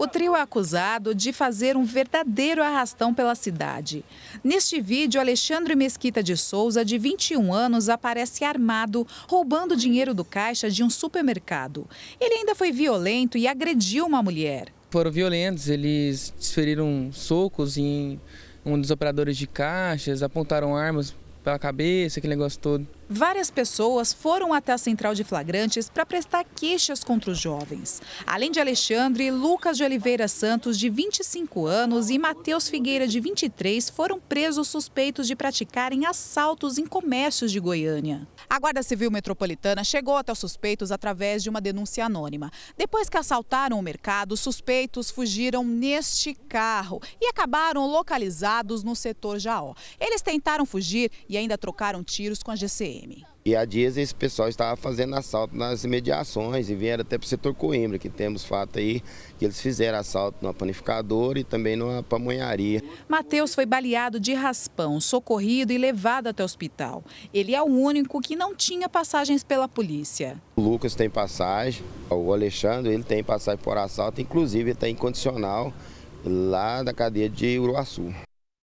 O trio é acusado de fazer um verdadeiro arrastão pela cidade. Neste vídeo, Alexandre Mesquita de Souza, de 21 anos, aparece armado, roubando dinheiro do caixa de um supermercado. Ele ainda foi violento e agrediu uma mulher. Foram violentos, eles desferiram socos em um dos operadores de caixas, apontaram armas pela cabeça, aquele negócio todo. Várias pessoas foram até a central de flagrantes para prestar queixas contra os jovens. Além de Alexandre, Lucas de Oliveira Santos, de 25 anos, e Matheus Figueira, de 23, foram presos suspeitos de praticarem assaltos em comércios de Goiânia. A Guarda Civil Metropolitana chegou até os suspeitos através de uma denúncia anônima. Depois que assaltaram o mercado, os suspeitos fugiram neste carro e acabaram localizados no setor Jaó. Eles tentaram fugir e ainda trocaram tiros com a GCE. PM. E há dias esse pessoal estava fazendo assalto nas imediações e vieram até para o setor Coimbra, que temos fato aí que eles fizeram assalto numa panificadora e também numa pamonharia. Matheus foi baleado de raspão, socorrido e levado até o hospital. Ele é o único que não tinha passagens pela polícia. O Lucas tem passagem, o Alexandre ele tem passagem por assalto, inclusive está incondicional lá da cadeia de Uruaçu.